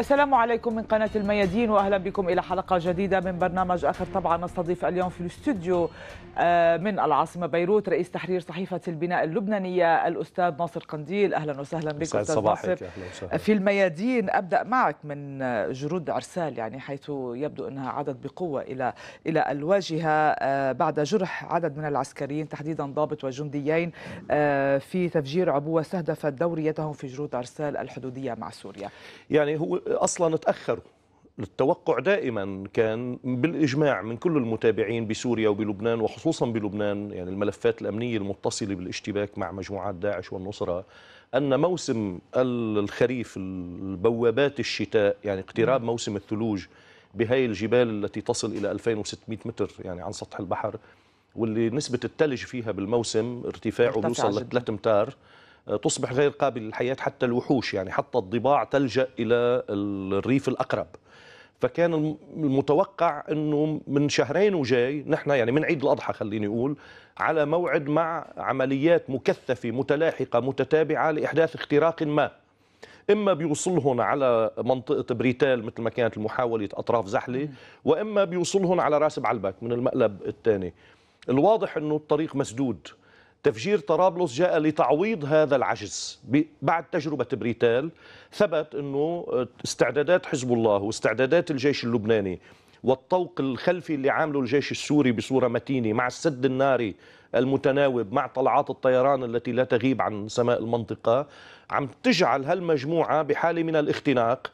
السلام عليكم من قناة الميادين وأهلا بكم إلى حلقة جديدة من برنامج آخر طبعا نستضيف اليوم في الاستوديو آه، من العاصمة بيروت رئيس تحرير صحيفة البناء اللبنانية الأستاذ ناصر قنديل أهلا وسهلا بك أستاذ ناصر في الميادين أبدأ معك من جرود عرسال يعني حيث يبدو أنها عادت بقوة إلى إلى الواجهة آه، بعد جرح عدد من العسكريين تحديدا ضابط وجنديين آه، في تفجير عبوة استهدفت دوريتهم في جرود عرسال الحدودية مع سوريا يعني هو اصلا تاخروا التوقع دائما كان بالاجماع من كل المتابعين بسوريا وبلبنان وخصوصا بلبنان يعني الملفات الامنيه المتصله بالاشتباك مع مجموعات داعش والنصره ان موسم الخريف البوابات الشتاء يعني اقتراب موسم الثلوج بهي الجبال التي تصل الى 2600 متر يعني عن سطح البحر واللي نسبه الثلج فيها بالموسم ارتفاعه بيوصل ل 3 امتار تصبح غير قابل للحياة حتى الوحوش يعني حتى الضباع تلجأ إلى الريف الأقرب فكان المتوقع انه من شهرين وجاي نحن يعني من عيد الاضحى خليني اقول على موعد مع عمليات مكثفه متلاحقه متتابعه لاحداث اختراق ما اما بيوصلهم على منطقه بريتال مثل ما كانت المحاوله اطراف زحله واما بيوصلهم على راس بعلبك من المقلب الثاني الواضح انه الطريق مسدود تفجير طرابلس جاء لتعويض هذا العجز بعد تجربة بريتال ثبت أنه استعدادات حزب الله واستعدادات الجيش اللبناني والطوق الخلفي اللي عامله الجيش السوري بصورة متينة مع السد الناري المتناوب مع طلعات الطيران التي لا تغيب عن سماء المنطقة عم تجعل هالمجموعة بحالة من الاختناق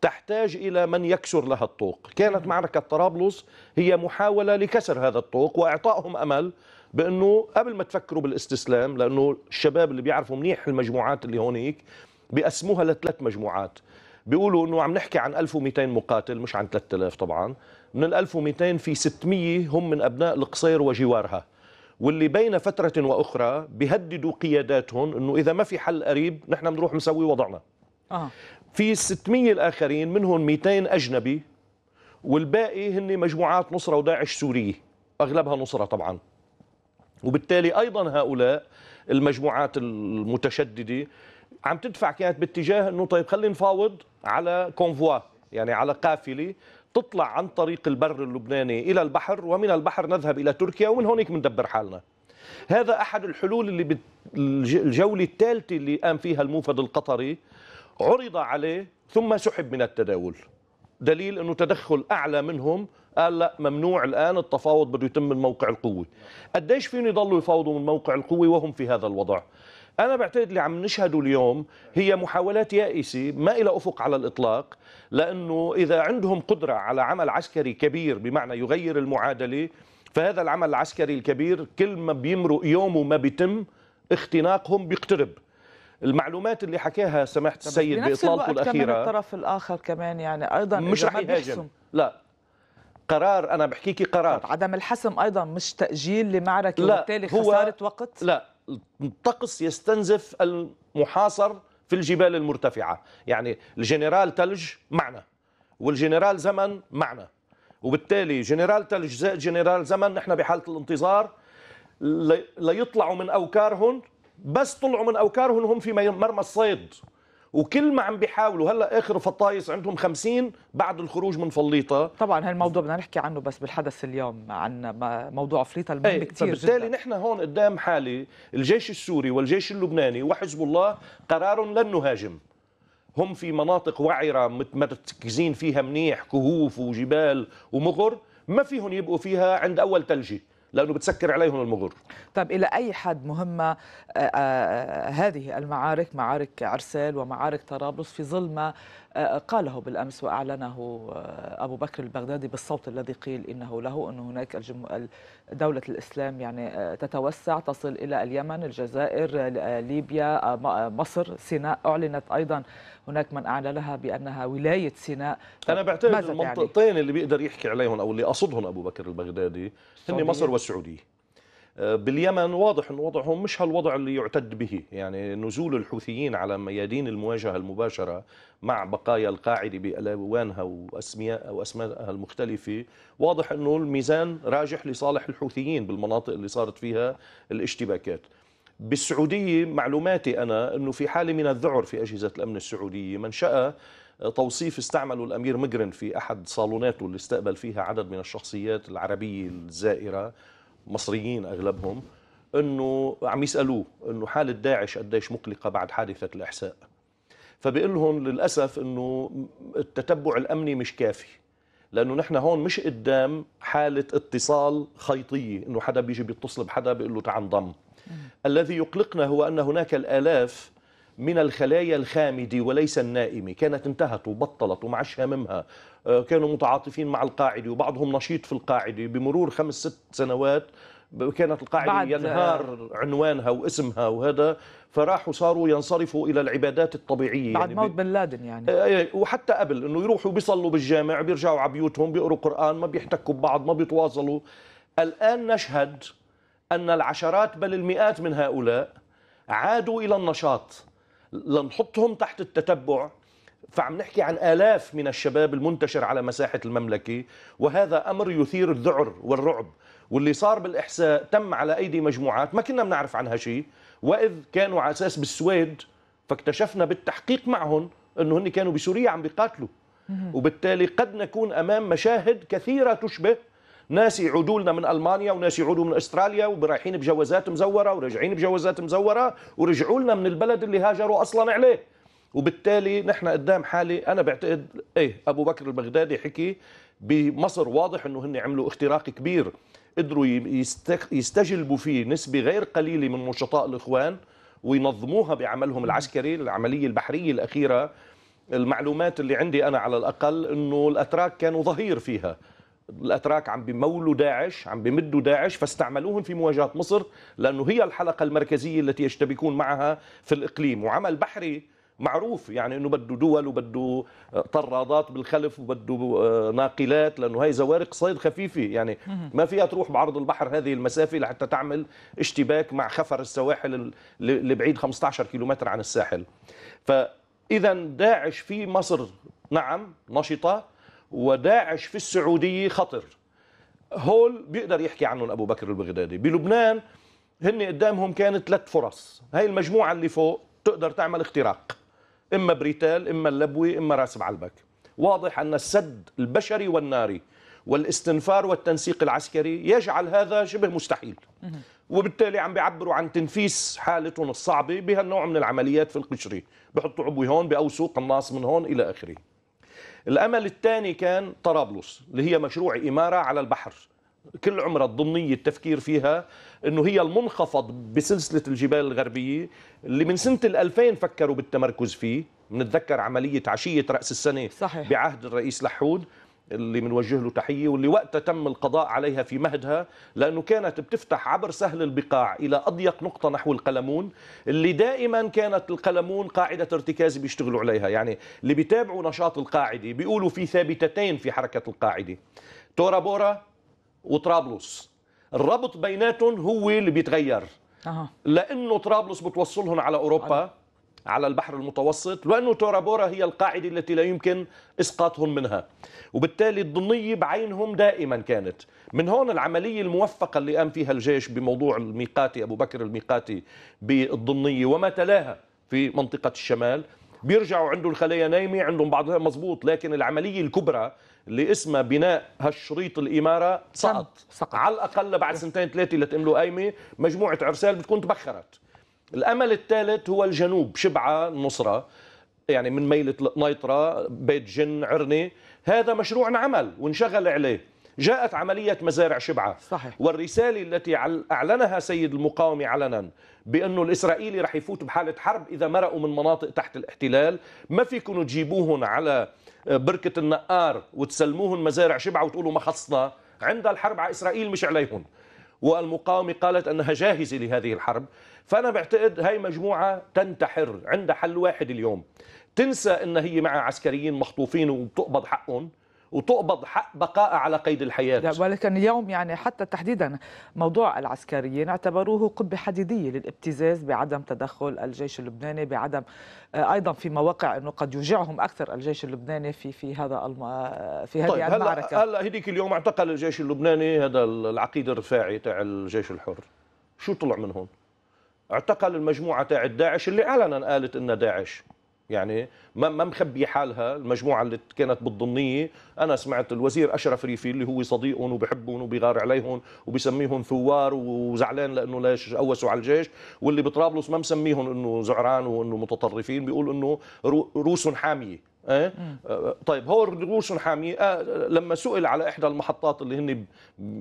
تحتاج إلى من يكسر لها الطوق كانت معركة طرابلس هي محاولة لكسر هذا الطوق وإعطائهم أمل بانه قبل ما تفكروا بالاستسلام لانه الشباب اللي بيعرفوا منيح المجموعات اللي هونيك بيقسموها لثلاث مجموعات بيقولوا انه عم نحكي عن 1200 مقاتل مش عن 3000 طبعا من ال 1200 في 600 هم من ابناء القصير وجوارها واللي بين فترة وأخرى بيهددوا قياداتهم أنه إذا ما في حل قريب نحن بنروح مسوي وضعنا آه. في 600 الآخرين منهم 200 أجنبي والباقي هن مجموعات نصرة وداعش سورية أغلبها نصرة طبعاً وبالتالي ايضا هؤلاء المجموعات المتشدده عم تدفع كانت باتجاه انه طيب خلينا نفاوض على كونفوا يعني على قافله تطلع عن طريق البر اللبناني الى البحر ومن البحر نذهب الى تركيا ومن هونيك بندبر حالنا هذا احد الحلول اللي بالجوله الجوله الثالثه اللي قام فيها الموفد القطري عرض عليه ثم سحب من التداول دليل انه تدخل اعلى منهم قال لا ممنوع الان التفاوض بده يتم من موقع القوه قديش فين يضلوا يفاوضوا من موقع القوه وهم في هذا الوضع انا بعتقد اللي عم نشهده اليوم هي محاولات يائسه ما إلى افق على الاطلاق لانه اذا عندهم قدره على عمل عسكري كبير بمعنى يغير المعادله فهذا العمل العسكري الكبير كل ما بيمرق يوم وما بيتم اختناقهم بيقترب المعلومات اللي حكاها سماحه السيد باطلالته الاخيره من الطرف الاخر كمان يعني ايضا مش رح يهاجم لا قرار انا بحكيكي قرار طب عدم الحسم ايضا مش تاجيل لمعركه لا وبالتالي خساره وقت لا الطقس يستنزف المحاصر في الجبال المرتفعه يعني الجنرال تلج معنا والجنرال زمن معنا وبالتالي جنرال تلج زائد جنرال زمن نحن بحاله الانتظار ليطلعوا من اوكارهم بس طلعوا من اوكارهم هم في مرمى الصيد وكل ما عم بيحاولوا هلا اخر فطايس عندهم 50 بعد الخروج من فليطه طبعا هالموضوع بدنا نحكي عنه بس بالحدث اليوم عن موضوع فليطه المهم إيه، كثير جدا بالتالي نحن هون قدام حاله الجيش السوري والجيش اللبناني وحزب الله قرار لن نهاجم هم في مناطق وعره متمركزين فيها منيح كهوف وجبال ومغر ما فيهم يبقوا فيها عند اول ثلجه لانه بتسكر عليهم المغور طيب الى اي حد مهمه آه، آه، هذه المعارك معارك عرسال ومعارك طرابلس في ظل ما آه، قاله بالأمس وأعلنه آه، أبو بكر البغدادي بالصوت الذي قيل إنه له أن هناك دولة الإسلام يعني آه، تتوسع تصل إلى اليمن الجزائر ليبيا مصر سيناء أعلنت أيضا هناك من اعلن لها بأنها ولاية سيناء أنا بعتقد يعني؟ المنطقتين يعني؟ اللي بيقدر يحكي عليهم أو اللي قصدهم أبو بكر البغدادي هن مصر والسعودية باليمن واضح أن وضعهم مش هالوضع اللي يعتد به يعني نزول الحوثيين على ميادين المواجهة المباشرة مع بقايا القاعدة بألوانها وأسمائها المختلفة واضح أنه الميزان راجح لصالح الحوثيين بالمناطق اللي صارت فيها الاشتباكات بالسعودية معلوماتي أنا أنه في حالة من الذعر في أجهزة الأمن السعودية شاء توصيف استعمله الأمير مقرن في أحد صالوناته اللي استقبل فيها عدد من الشخصيات العربية الزائرة مصريين اغلبهم انه عم يسالوه انه حاله داعش قديش مقلقه بعد حادثه الاحساء فبقول لهم للاسف انه التتبع الامني مش كافي لانه نحن هون مش قدام حاله اتصال خيطيه انه حدا بيجي بيتصل بحدا بيقول له تعال انضم الذي يقلقنا هو ان هناك الالاف من الخلايا الخامد وليس النائم كانت انتهت وبطلت ومعش هاممها آه، كانوا متعاطفين مع القاعدة وبعضهم نشيط في القاعدة بمرور خمس ست سنوات كانت القاعدة آه، ينهار عنوانها واسمها وهذا فراحوا صاروا ينصرفوا الى العبادات الطبيعيه بعد يعني موت بن لادن يعني آه، وحتى قبل انه يروحوا بيصلوا بالجامع بيرجعوا على بيوتهم بيقروا قران ما بيحتكوا ببعض ما بيتواصلوا الان نشهد ان العشرات بل المئات من هؤلاء عادوا الى النشاط لنحطهم تحت التتبع فعم نحكي عن آلاف من الشباب المنتشر على مساحة المملكة وهذا أمر يثير الذعر والرعب واللي صار بالإحساء تم على أيدي مجموعات ما كنا بنعرف عنها شيء وإذ كانوا على أساس بالسويد فاكتشفنا بالتحقيق معهم أنه هن كانوا بسوريا عم بيقاتلوا وبالتالي قد نكون أمام مشاهد كثيرة تشبه ناس يعودوا لنا من المانيا وناس يعودوا من استراليا ورايحين بجوازات مزوره وراجعين بجوازات مزوره ورجعوا لنا من البلد اللي هاجروا اصلا عليه وبالتالي نحن قدام حالي انا بعتقد ايه ابو بكر البغدادي حكي بمصر واضح انه هن عملوا اختراق كبير قدروا يستجلبوا فيه نسبه غير قليله من نشطاء الاخوان وينظموها بعملهم العسكري العمليه البحريه الاخيره المعلومات اللي عندي انا على الاقل انه الاتراك كانوا ظهير فيها الاتراك عم بمولوا داعش عم بمدوا داعش فاستعملوهم في مواجهه مصر لانه هي الحلقه المركزيه التي يشتبكون معها في الاقليم وعمل بحري معروف يعني انه بده دول وبده آه، طرادات بالخلف وبده آه، ناقلات لانه هي زوارق صيد خفيفه يعني ما فيها تروح بعرض البحر هذه المسافه لحتى تعمل اشتباك مع خفر السواحل اللي بعيد 15 كيلومتر عن الساحل فاذا داعش في مصر نعم نشطه وداعش في السعودية خطر هول بيقدر يحكي عنهم أبو بكر البغدادي بلبنان هن قدامهم كانت ثلاث فرص هاي المجموعة اللي فوق تقدر تعمل اختراق إما بريتال إما اللبوي إما راس بعلبك واضح أن السد البشري والناري والاستنفار والتنسيق العسكري يجعل هذا شبه مستحيل وبالتالي عم بيعبروا عن تنفيس حالتهم الصعبة بهالنوع من العمليات في القشري بحطوا عبوي هون بأوسوا قناص من هون إلى آخره الأمل الثاني كان طرابلس اللي هي مشروع إمارة على البحر كل عمرها الضمنية التفكير فيها أنه هي المنخفض بسلسلة الجبال الغربية اللي من سنة 2000 فكروا بالتمركز فيه بنتذكر عملية عشية رأس السنة صحيح. بعهد الرئيس لحود اللي بنوجه له تحيه واللي وقتها تم القضاء عليها في مهدها لانه كانت بتفتح عبر سهل البقاع الى اضيق نقطه نحو القلمون اللي دائما كانت القلمون قاعده ارتكاز بيشتغلوا عليها يعني اللي بيتابعوا نشاط القاعده بيقولوا في ثابتتين في حركه القاعده تورا بورا وطرابلس الربط بيناتهم هو اللي بيتغير أه. لانه طرابلس بتوصلهم على اوروبا على البحر المتوسط لأن تورابورا هي القاعدة التي لا يمكن إسقاطهم منها وبالتالي الضمنية بعينهم دائما كانت من هون العملية الموفقة اللي قام فيها الجيش بموضوع الميقاتي أبو بكر الميقاتي بالضمنية وما تلاها في منطقة الشمال بيرجعوا عنده الخلايا نايمة عندهم بعضها مزبوط لكن العملية الكبرى اللي اسمها بناء هالشريط الإمارة سقط, سقط. على الأقل بعد سنتين ثلاثة لتقم قايمة مجموعة عرسال بتكون تبخرت الأمل الثالث هو الجنوب شبعة النصره يعني من ميلة نيطرة بيت جن عرني هذا مشروع عمل وانشغل عليه جاءت عملية مزارع شبعة صحيح. والرسالة التي أعلنها سيد المقاومة علنا بأنه الإسرائيلي رح يفوت بحالة حرب إذا مرقوا من مناطق تحت الاحتلال ما فيكم تجيبوهم على آه، بركة النقار وتسلموهم مزارع شبعة وتقولوا ما خصنا عندها الحرب على إسرائيل مش عليهم والمقاومة قالت أنها جاهزة لهذه الحرب فأنا بعتقد هاي مجموعة تنتحر عندها حل واحد اليوم تنسى أن هي مع عسكريين مخطوفين وبتقبض حقهم وتقبض حق بقاء على قيد الحياة ولكن اليوم يعني حتى تحديدا موضوع العسكريين اعتبروه قبة حديدية للابتزاز بعدم تدخل الجيش اللبناني بعدم آه، أيضا في مواقع أنه قد يوجعهم أكثر الجيش اللبناني في في هذا الم... في هذه طيب المعركة هلا هذيك اليوم اعتقل الجيش اللبناني هذا العقيد الرفاعي تاع الجيش الحر شو طلع من هون؟ اعتقل المجموعة تاع داعش اللي علنا قالت إنها داعش يعني ما ما مخبي حالها المجموعه اللي كانت بالضمنيه انا سمعت الوزير اشرف ريفي اللي هو صديقهم وبحبهم وبيغار عليهم وبسميهم ثوار وزعلان لانه ليش اوسوا على الجيش واللي بطرابلس ما مسميهم انه زعران وانه متطرفين بيقول انه روس حاميه إيه؟ طيب هو روس حامية آه لما سئل على إحدى المحطات اللي هن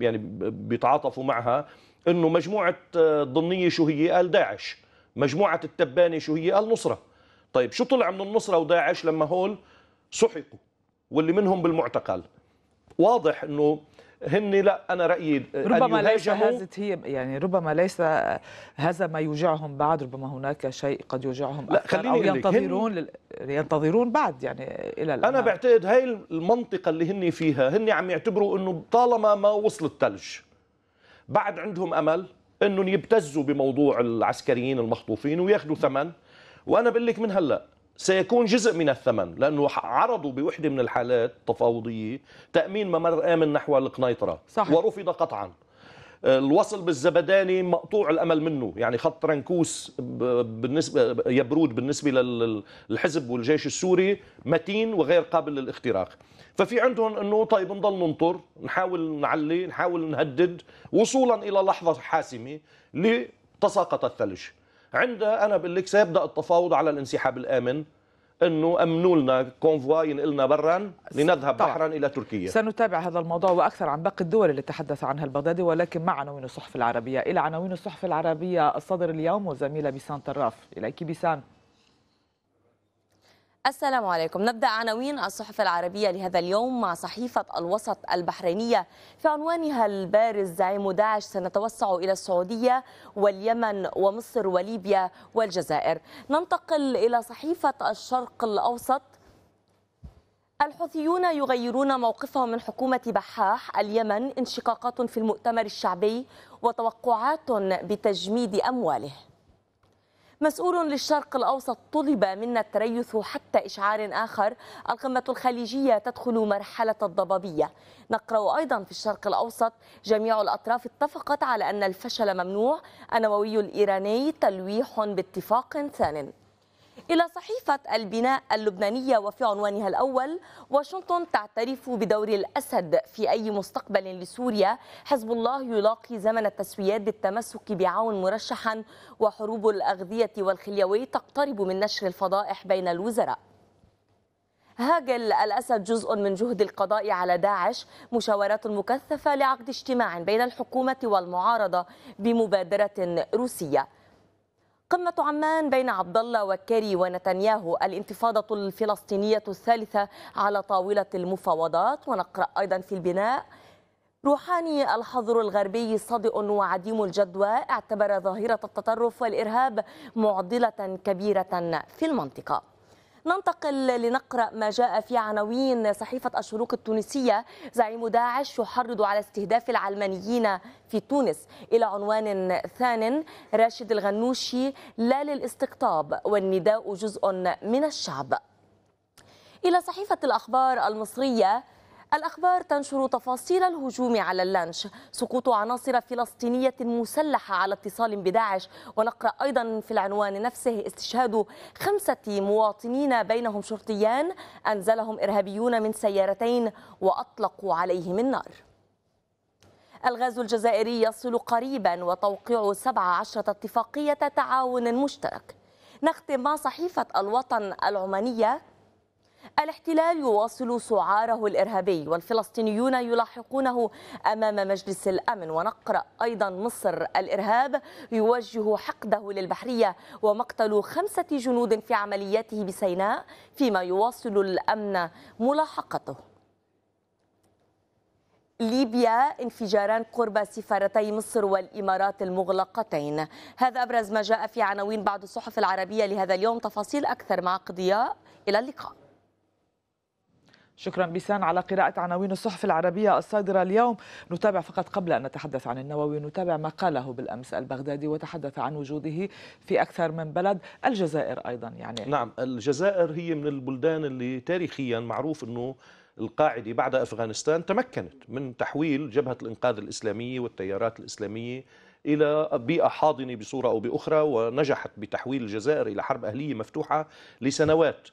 يعني بيتعاطفوا معها إنه مجموعة آه، الضمنية شو هي قال داعش مجموعة التبانة شو هي قال نصرة طيب شو طلع من النصرة وداعش لما هول سحقوا واللي منهم بالمعتقل واضح انه هن لا انا رايي ربما ليس هزت هي يعني ربما ليس هذا ما يوجعهم بعد ربما هناك شيء قد يوجعهم لا أكثر خليني أو ينتظرون لل... ينتظرون بعد يعني الى الأمام. انا بعتقد هاي المنطقه اللي هن فيها هن عم يعتبروا انه طالما ما وصل الثلج بعد عندهم امل انهم يبتزوا بموضوع العسكريين المخطوفين وياخذوا ثمن وانا بقول لك من هلا سيكون جزء من الثمن لانه عرضوا بوحده من الحالات التفاوضيه تامين ممر امن نحو القنيطره صحيح. ورفض قطعا الوصل بالزبداني مقطوع الامل منه يعني خط رنكوس بالنسبه يبرود بالنسبه للحزب والجيش السوري متين وغير قابل للاختراق ففي عندهم انه طيب نضل ننطر نحاول نعلي نحاول نهدد وصولا الى لحظه حاسمه لتساقط الثلج عندها انا بقول لك سيبدا التفاوض على الانسحاب الامن انه امنوا لنا كونفوا ينقلنا برا لنذهب طبعا. بحرا الى تركيا سنتابع هذا الموضوع واكثر عن باقي الدول اللي تحدث عنها البغدادي ولكن مع عناوين الصحف العربيه الى عناوين الصحف العربيه الصدر اليوم وزميله بيسان طراف اليك بيسان السلام عليكم نبدأ عناوين الصحف العربية لهذا اليوم مع صحيفة الوسط البحرينية في عنوانها البارز زعيم داعش سنتوسع إلى السعودية واليمن ومصر وليبيا والجزائر ننتقل إلى صحيفة الشرق الأوسط الحوثيون يغيرون موقفهم من حكومة بحاح اليمن انشقاقات في المؤتمر الشعبي وتوقعات بتجميد أمواله مسؤول للشرق الأوسط طلب منا التريث حتى إشعار آخر القمة الخليجية تدخل مرحلة الضبابية نقرأ أيضا في الشرق الأوسط جميع الأطراف اتفقت على أن الفشل ممنوع النووي الإيراني تلويح باتفاق ثان إلى صحيفة البناء اللبنانية وفي عنوانها الأول واشنطن تعترف بدور الأسد في أي مستقبل لسوريا حزب الله يلاقي زمن التسويات بالتمسك بعون مرشحا وحروب الأغذية والخليوي تقترب من نشر الفضائح بين الوزراء هاجل الأسد جزء من جهد القضاء على داعش مشاورات مكثفة لعقد اجتماع بين الحكومة والمعارضة بمبادرة روسية قمة عمان بين عبد الله وكري ونتنياهو الانتفاضة الفلسطينية الثالثة على طاولة المفاوضات ونقرأ أيضا في البناء روحاني الحظر الغربي صادئ وعديم الجدوى اعتبر ظاهرة التطرف والإرهاب معضلة كبيرة في المنطقة ننتقل لنقرأ ما جاء في عناوين صحيفة الشروق التونسية زعيم داعش يحرض على استهداف العلمانيين في تونس إلى عنوان ثان راشد الغنوشي لا للاستقطاب والنداء جزء من الشعب إلى صحيفة الأخبار المصرية الأخبار تنشر تفاصيل الهجوم على اللانش سقوط عناصر فلسطينية مسلحة على اتصال بداعش ونقرأ أيضا في العنوان نفسه استشهاد خمسة مواطنين بينهم شرطيان أنزلهم إرهابيون من سيارتين وأطلقوا عليهم النار الغاز الجزائري يصل قريبا وتوقيع 17 اتفاقية تعاون مشترك نختم مع صحيفة الوطن العمانية الاحتلال يواصل سعاره الإرهابي والفلسطينيون يلاحقونه أمام مجلس الأمن ونقرأ أيضا مصر الإرهاب يوجه حقده للبحرية ومقتل خمسة جنود في عملياته بسيناء فيما يواصل الأمن ملاحقته ليبيا انفجاران قرب سفارتي مصر والامارات المغلقتين هذا ابرز ما جاء في عناوين بعض الصحف العربيه لهذا اليوم تفاصيل اكثر مع قضياء الى اللقاء شكرا بيسان على قراءة عناوين الصحف العربية الصادرة اليوم نتابع فقط قبل أن نتحدث عن النووي نتابع ما قاله بالأمس البغدادي وتحدث عن وجوده في أكثر من بلد الجزائر أيضا يعني نعم الجزائر هي من البلدان اللي تاريخيا معروف أنه القاعدة بعد أفغانستان تمكنت من تحويل جبهة الإنقاذ الإسلامية والتيارات الإسلامية الى بيئه حاضنه بصوره او باخرى ونجحت بتحويل الجزائر الى حرب اهليه مفتوحه لسنوات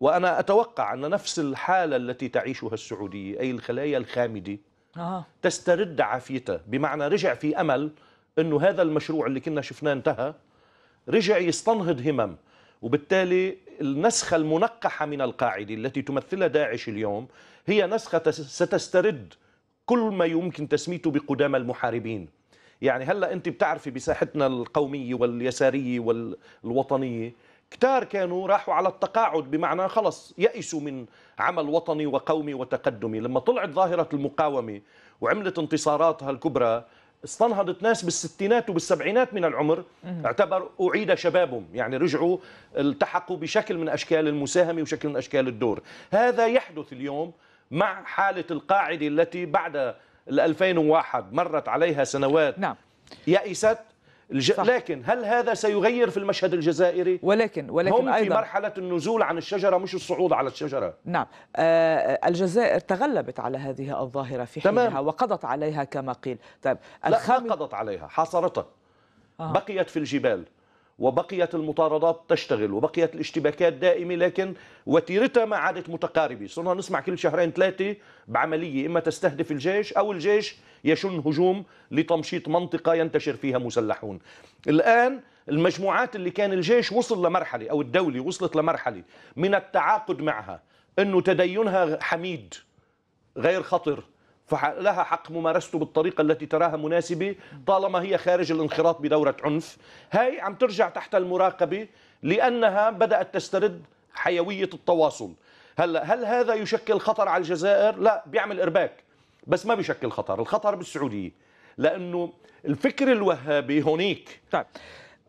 وأنا أتوقع أن نفس الحالة التي تعيشها السعودية أي الخلايا الخامدة آه. تسترد عافيتها بمعنى رجع في أمل أنه هذا المشروع اللي كنا شفناه انتهى رجع يستنهض همم وبالتالي النسخة المنقحة من القاعدة التي تمثلها داعش اليوم هي نسخة ستسترد كل ما يمكن تسميته بقدام المحاربين يعني هلا انت بتعرفي بساحتنا القوميه واليساريه والوطنيه كتار كانوا راحوا على التقاعد بمعنى خلص يأسوا من عمل وطني وقومي وتقدمي لما طلعت ظاهرة المقاومة وعملت انتصاراتها الكبرى استنهضت ناس بالستينات وبالسبعينات من العمر اعتبر أعيد شبابهم يعني رجعوا التحقوا بشكل من أشكال المساهمة وشكل من أشكال الدور هذا يحدث اليوم مع حالة القاعدة التي بعد 2001 مرت عليها سنوات نعم. يأست الج... لكن هل هذا سيغير في المشهد الجزائري ولكن ولكن هم في أيضا مرحله النزول عن الشجره مش الصعود على الشجره نعم آه الجزائر تغلبت على هذه الظاهره في حينها تمام. وقضت عليها كما قيل طيب لا ما قضت عليها حاصرتها آه. بقيت في الجبال وبقيت المطاردات تشتغل وبقيت الاشتباكات دائمة لكن وتيرتها ما عادت متقاربة صرنا نسمع كل شهرين ثلاثة بعملية إما تستهدف الجيش أو الجيش يشن هجوم لتمشيط منطقة ينتشر فيها مسلحون الآن المجموعات اللي كان الجيش وصل لمرحلة أو الدولة وصلت لمرحلة من التعاقد معها أنه تدينها حميد غير خطر فلها حق ممارسته بالطريقة التي تراها مناسبة طالما هي خارج الانخراط بدورة عنف هاي عم ترجع تحت المراقبة لأنها بدأت تسترد حيوية التواصل هلا هل هذا يشكل خطر على الجزائر؟ لا بيعمل ارباك بس ما بيشكل خطر، الخطر بالسعوديه لانه الفكر الوهابي هونيك طيب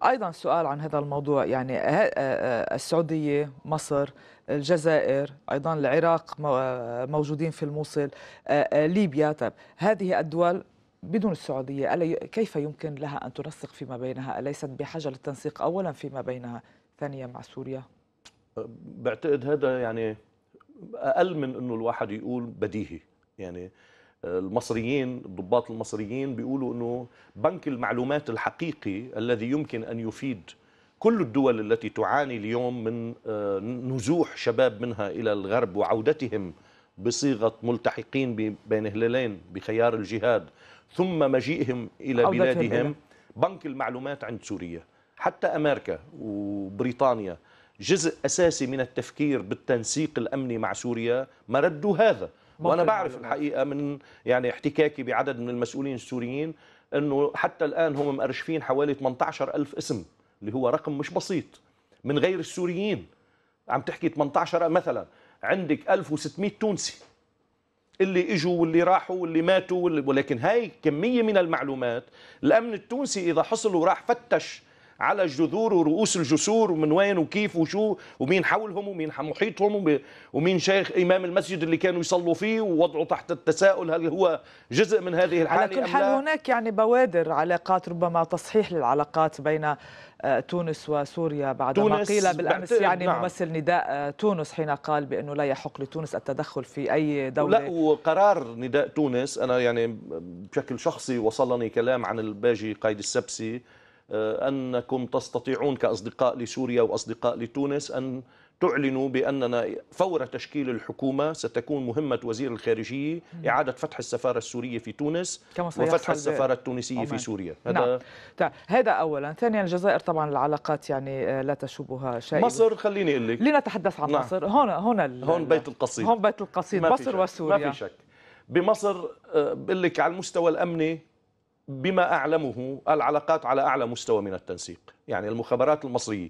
ايضا سؤال عن هذا الموضوع يعني آه، آه، السعوديه مصر الجزائر ايضا العراق آه، موجودين في الموصل ليبيا طب هذه الدول بدون السعوديه كيف يمكن لها ان تنسق فيما بينها اليست بحاجه للتنسيق اولا فيما بينها ثانيا مع سوريا بعتقد هذا يعني اقل من انه الواحد يقول بديهي يعني المصريين الضباط المصريين بيقولوا انه بنك المعلومات الحقيقي الذي يمكن ان يفيد كل الدول التي تعاني اليوم من آه، نزوح شباب منها الى الغرب وعودتهم بصيغه ملتحقين بين هلالين بخيار الجهاد ثم مجيئهم الى بلادهم بنك المعلومات عند سوريا حتى امريكا وبريطانيا جزء اساسي من التفكير بالتنسيق الامني مع سوريا ردوا هذا وانا بعرف الحقيقه من يعني احتكاكي بعدد من المسؤولين السوريين انه حتى الان هم مقرشفين حوالي 18 ألف اسم اللي هو رقم مش بسيط من غير السوريين عم تحكي 18 مثلا عندك 1600 تونسي اللي اجوا واللي راحوا واللي ماتوا واللي ولكن هاي كميه من المعلومات الامن التونسي اذا حصل وراح فتش على الجذور ورؤوس الجسور ومن وين وكيف وشو ومين حولهم ومين محيطهم ومين شيخ إمام المسجد اللي كانوا يصلوا فيه ووضعوا تحت التساؤل هل هو جزء من هذه الحالة على كل حال هناك يعني بوادر علاقات ربما تصحيح للعلاقات بين آه، تونس وسوريا بعد ما قيل بالامس يعني نعم. ممثل نداء آه، تونس حين قال بانه لا يحق لتونس التدخل في اي دوله لا وقرار نداء تونس انا يعني بشكل شخصي وصلني كلام عن الباجي قايد السبسي آه، أنكم تستطيعون كأصدقاء لسوريا وأصدقاء لتونس أن تعلنوا بأننا فور تشكيل الحكومة ستكون مهمة وزير الخارجية إعادة فتح السفارة السورية في تونس كما وفتح السفارة التونسية أمان. في سوريا نعم. هذا نعم. هذا أولا ثانيا الجزائر طبعا العلاقات يعني آه، لا تشوبها شيء مصر خليني أقول لك لنتحدث عن نعم. مصر هنا هنا هون بيت القصيد هون بيت القصيد مصر وسوريا ما في شك بمصر آه، بقول لك على المستوى الأمني بما أعلمه العلاقات على أعلى مستوى من التنسيق يعني المخابرات المصرية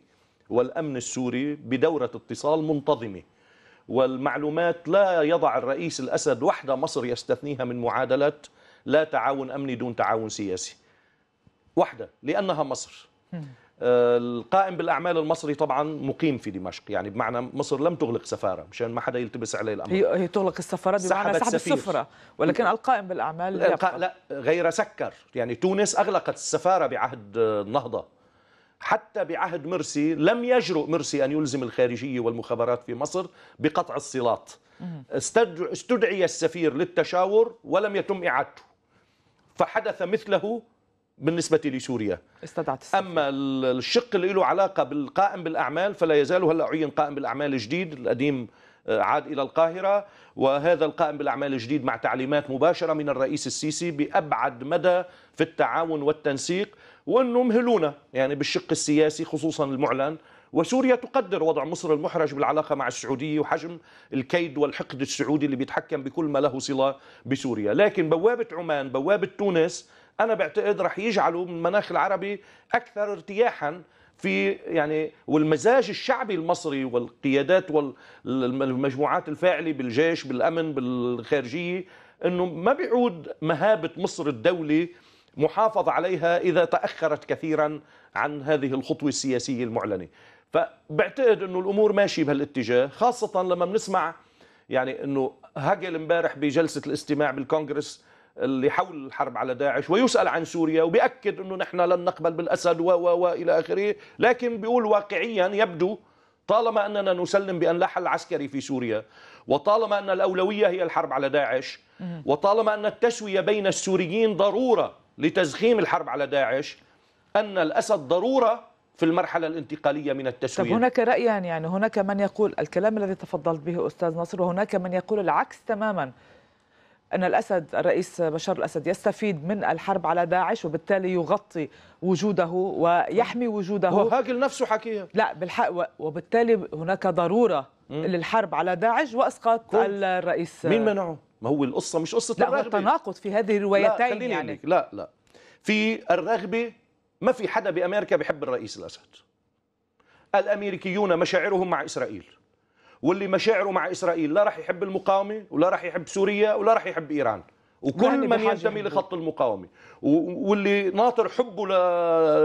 والأمن السوري بدورة اتصال منتظمة والمعلومات لا يضع الرئيس الأسد وحده مصر يستثنيها من معادلة لا تعاون أمني دون تعاون سياسي وحده لأنها مصر القائم بالاعمال المصري طبعا مقيم في دمشق يعني بمعنى مصر لم تغلق سفاره مشان ما حدا يلتبس عليه الامر هي, تغلق السفارات بمعنى سحب السفره ولكن القائم بالاعمال لا, لا غير سكر يعني تونس اغلقت السفاره بعهد النهضه آه، حتى بعهد مرسي لم يجرؤ مرسي ان يلزم الخارجيه والمخابرات في مصر بقطع الصلات استدعي السفير للتشاور ولم يتم اعادته فحدث مثله بالنسبة لسوريا استدعت السفر. أما الشق اللي له علاقة بالقائم بالأعمال فلا يزال هلأ عين قائم بالأعمال جديد القديم آه، عاد إلى القاهرة وهذا القائم بالأعمال الجديد مع تعليمات مباشرة من الرئيس السيسي بأبعد مدى في التعاون والتنسيق وأنه مهلونا يعني بالشق السياسي خصوصا المعلن وسوريا تقدر وضع مصر المحرج بالعلاقة مع السعودية وحجم الكيد والحقد السعودي اللي بيتحكم بكل ما له صلة بسوريا لكن بوابة عمان بوابة تونس انا بعتقد رح يجعلوا من المناخ العربي اكثر ارتياحا في يعني والمزاج الشعبي المصري والقيادات والمجموعات الفاعله بالجيش بالامن بالخارجيه انه ما بيعود مهابه مصر الدوله محافظ عليها اذا تاخرت كثيرا عن هذه الخطوه السياسيه المعلنه فبعتقد انه الامور ماشيه بهالاتجاه خاصه لما بنسمع يعني انه هاجل امبارح بجلسه الاستماع بالكونغرس اللي حول الحرب على داعش ويسأل عن سوريا وبيأكد أنه نحن لن نقبل بالأسد و و وإلى آخره لكن بيقول واقعيا يبدو طالما أننا نسلم بأن لا حل عسكري في سوريا وطالما أن الأولوية هي الحرب على داعش وطالما أن التسوية بين السوريين ضرورة لتزخيم الحرب على داعش أن الأسد ضرورة في المرحلة الانتقالية من التسوية طب هناك رأيان يعني هناك من يقول الكلام الذي تفضلت به أستاذ نصر وهناك من يقول العكس تماما أن الأسد الرئيس بشار الأسد يستفيد من الحرب على داعش وبالتالي يغطي وجوده ويحمي وجوده هو هاجل نفسه حكيها لا بالحق وبالتالي هناك ضرورة للحرب على داعش واسقاط الرئيس مين منعه؟ ما هو القصه مش قصه لا الرغبه تناقض في هذه الروايتين لا يعني لا لا في الرغبه ما في حدا بامريكا بيحب الرئيس الاسد الامريكيون مشاعرهم مع اسرائيل واللي مشاعره مع اسرائيل لا راح يحب المقاومه ولا راح يحب سوريا ولا راح يحب ايران وكل يعني من ينتمي لخط المقاومه واللي ناطر حبه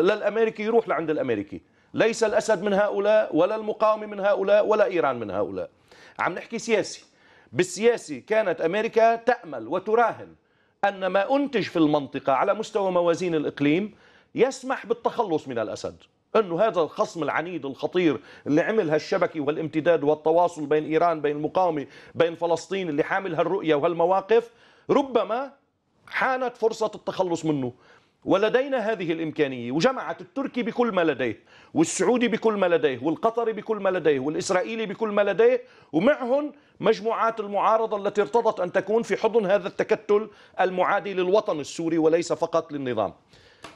للامريكي يروح لعند الامريكي ليس الاسد من هؤلاء ولا المقاومه من هؤلاء ولا ايران من هؤلاء عم نحكي سياسي بالسياسي كانت امريكا تامل وتراهن ان ما انتج في المنطقه على مستوى موازين الاقليم يسمح بالتخلص من الاسد انه هذا الخصم العنيد الخطير اللي عمل هالشبكه والامتداد والتواصل بين ايران بين المقاومه بين فلسطين اللي حامل هالرؤيه وهالمواقف ربما حانت فرصه التخلص منه ولدينا هذه الامكانيه وجمعت التركي بكل ما لديه والسعودي بكل ما لديه والقطري بكل ما لديه والاسرائيلي بكل ما لديه ومعهم مجموعات المعارضه التي ارتضت ان تكون في حضن هذا التكتل المعادي للوطن السوري وليس فقط للنظام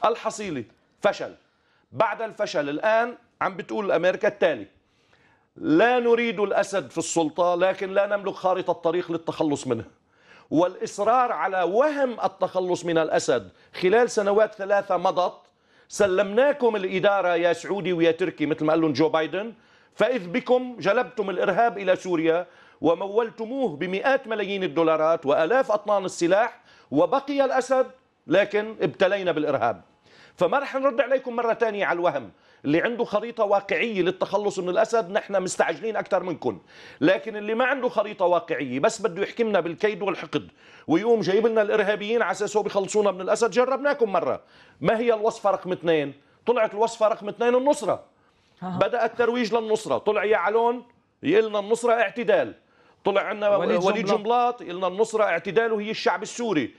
الحصيله فشل بعد الفشل الآن عم بتقول أمريكا التالي لا نريد الأسد في السلطة لكن لا نملك خارطة طريق للتخلص منه والإصرار على وهم التخلص من الأسد خلال سنوات ثلاثة مضت سلمناكم الإدارة يا سعودي ويا تركي مثل ما قال جو بايدن فإذ بكم جلبتم الإرهاب إلى سوريا ومولتموه بمئات ملايين الدولارات وآلاف أطنان السلاح وبقي الأسد لكن ابتلينا بالإرهاب فما رح نرد عليكم مرة تانية على الوهم اللي عنده خريطة واقعية للتخلص من الأسد نحن مستعجلين أكثر منكم لكن اللي ما عنده خريطة واقعية بس بده يحكمنا بالكيد والحقد ويقوم جايب لنا الإرهابيين على أساسه بيخلصونا من الأسد جربناكم مرة ما هي الوصفة رقم اثنين طلعت الوصفة رقم اثنين النصرة آه. بدأ الترويج للنصرة طلع يا علون يقلنا النصرة اعتدال طلع عندنا وليد جملات قلنا النصرة اعتدال وهي الشعب السوري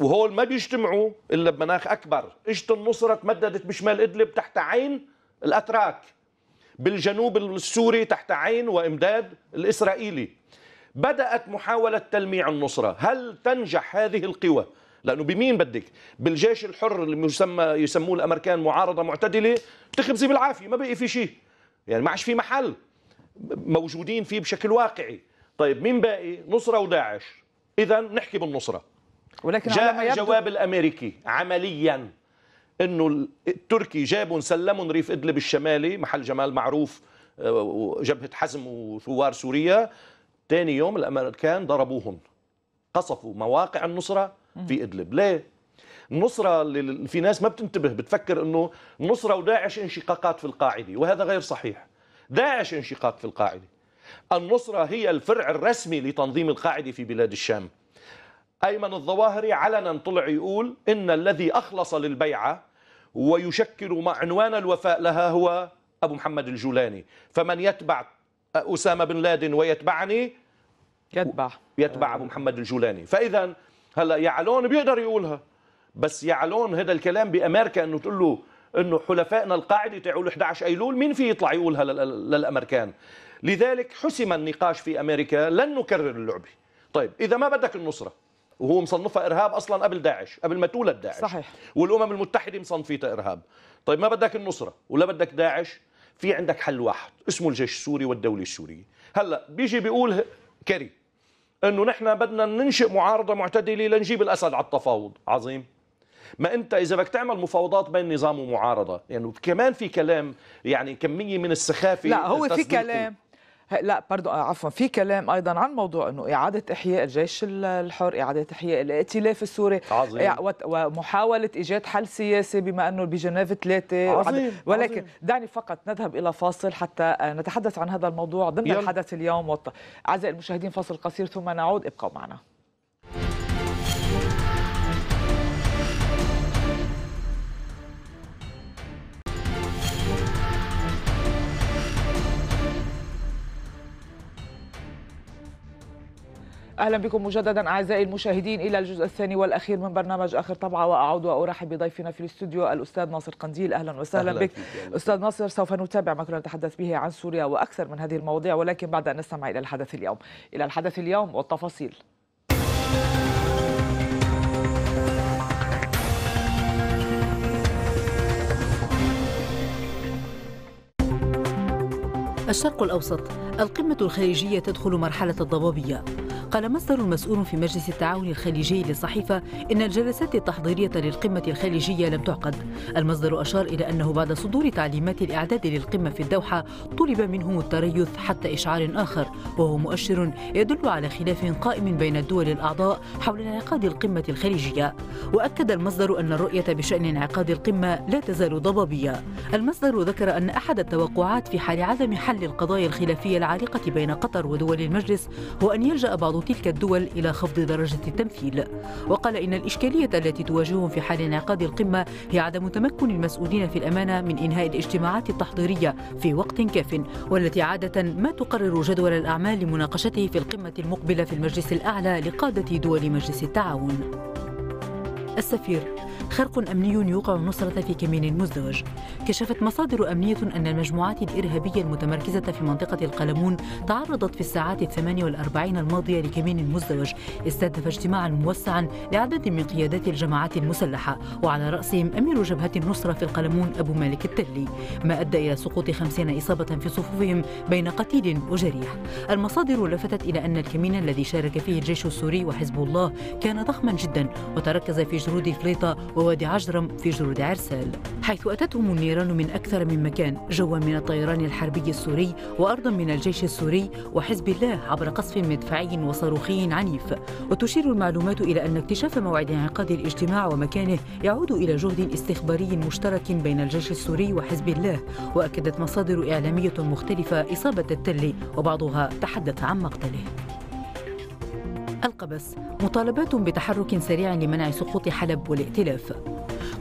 وهول ما بيجتمعوا الا بمناخ اكبر اجت النصره تمددت بشمال ادلب تحت عين الاتراك بالجنوب السوري تحت عين وامداد الاسرائيلي بدات محاوله تلميع النصره هل تنجح هذه القوى لانه بمين بدك بالجيش الحر اللي يسمى يسموه الامريكان معارضه معتدله تخبزي بالعافيه ما بقي في شيء يعني ما عادش في محل موجودين فيه بشكل واقعي طيب مين باقي نصره وداعش اذا نحكي بالنصره ولكن جاء على ما يبدو الجواب الامريكي عمليا انه التركي جابوا سلموا ريف ادلب الشمالي محل جمال معروف آه، جبهه حزم وثوار سوريا ثاني يوم الامريكان ضربوهم قصفوا مواقع النصره في ادلب ليه النصرة في ناس ما بتنتبه بتفكر انه النصرة وداعش انشقاقات في القاعدة وهذا غير صحيح داعش انشقاق في القاعدة النصرة هي الفرع الرسمي لتنظيم القاعدة في بلاد الشام أيمن الظواهري علنا طلع يقول إن الذي أخلص للبيعة ويشكل عنوان الوفاء لها هو أبو محمد الجولاني فمن يتبع أسامة بن لادن ويتبعني يتبع يتبع أبو محمد الجولاني فإذا هلا يعلون بيقدر يقولها بس يعلون هذا الكلام بأمريكا أنه تقول له أنه حلفائنا القاعدة تعول 11 أيلول مين في يطلع يقولها للأمريكان لذلك حسم النقاش في أمريكا لن نكرر اللعبة طيب إذا ما بدك النصرة وهو مصنفها ارهاب اصلا قبل داعش قبل ما تولد داعش صحيح والامم المتحده مصنفيتها ارهاب طيب ما بدك النصره ولا بدك داعش في عندك حل واحد اسمه الجيش السوري والدوله السوريه هلا بيجي بيقول كري انه نحن بدنا ننشئ معارضه معتدله لنجيب الاسد على التفاوض عظيم ما انت اذا بدك تعمل مفاوضات بين نظام ومعارضه يعني كمان في كلام يعني كميه من السخافه لا هو في كلام لا برضو آه، عفوا في كلام ايضا عن موضوع انه اعاده احياء الجيش الحر اعاده احياء الائتلاف السوري عظيم. ومحاوله ايجاد حل سياسي بما انه بجنيف ثلاثه عظيم. ولكن عظيم. دعني فقط نذهب الى فاصل حتى آه، نتحدث عن هذا الموضوع ضمن يل... الحدث اليوم اعزائي المشاهدين فاصل قصير ثم نعود ابقوا معنا اهلا بكم مجددا اعزائي المشاهدين الى الجزء الثاني والاخير من برنامج اخر طبعه واعود وارحب بضيفنا في الاستوديو الاستاذ ناصر قنديل اهلا وسهلا أهلا بك أهلا. استاذ ناصر سوف نتابع ما كنا نتحدث به عن سوريا واكثر من هذه المواضيع ولكن بعد ان نستمع الى الحدث اليوم الى الحدث اليوم والتفاصيل الشرق الاوسط القمة الخليجية تدخل مرحلة الضبابية قال مصدر مسؤول في مجلس التعاون الخليجي للصحيفة إن الجلسات التحضيرية للقمة الخليجية لم تعقد المصدر أشار إلى أنه بعد صدور تعليمات الإعداد للقمة في الدوحة طلب منهم التريث حتى إشعار آخر وهو مؤشر يدل على خلاف قائم بين الدول الأعضاء حول انعقاد القمة الخليجية وأكد المصدر أن الرؤية بشأن انعقاد القمة لا تزال ضبابية المصدر ذكر أن أحد التوقعات في حال عدم حل القضايا الخلافية العالقة بين قطر ودول المجلس هو أن يلجأ بعض تلك الدول إلى خفض درجة التمثيل وقال إن الإشكالية التي تواجههم في حال انعقاد القمة هي عدم تمكن المسؤولين في الأمانة من إنهاء الاجتماعات التحضيرية في وقت كاف والتي عادة ما تقرر جدول الأعمال لمناقشته في القمة المقبلة في المجلس الأعلى لقادة دول مجلس التعاون السفير خرق أمني يوقع نصرة في كمين مزدوج كشفت مصادر أمنية أن المجموعات الإرهابية المتمركزة في منطقة القلمون تعرضت في الساعات الثمانية والأربعين الماضية لكمين مزدوج استهدف اجتماعا موسعا لعدد من قيادات الجماعات المسلحة وعلى رأسهم أمير جبهة النصرة في القلمون أبو مالك التلي ما أدى إلى سقوط خمسين إصابة في صفوفهم بين قتيل وجريح المصادر لفتت إلى أن الكمين الذي شارك فيه الجيش السوري وحزب الله كان ضخما جدا وتركز في جرود فليطة ووادي عجرم في جرود عرسال حيث أتتهم النيران من أكثر من مكان جوا من الطيران الحربي السوري وأرضا من الجيش السوري وحزب الله عبر قصف مدفعي وصاروخي عنيف وتشير المعلومات إلى أن اكتشاف موعد انعقاد الاجتماع ومكانه يعود إلى جهد استخباري مشترك بين الجيش السوري وحزب الله وأكدت مصادر إعلامية مختلفة إصابة التل وبعضها تحدث عن مقتله القبس مطالبات بتحرك سريع لمنع سقوط حلب والائتلاف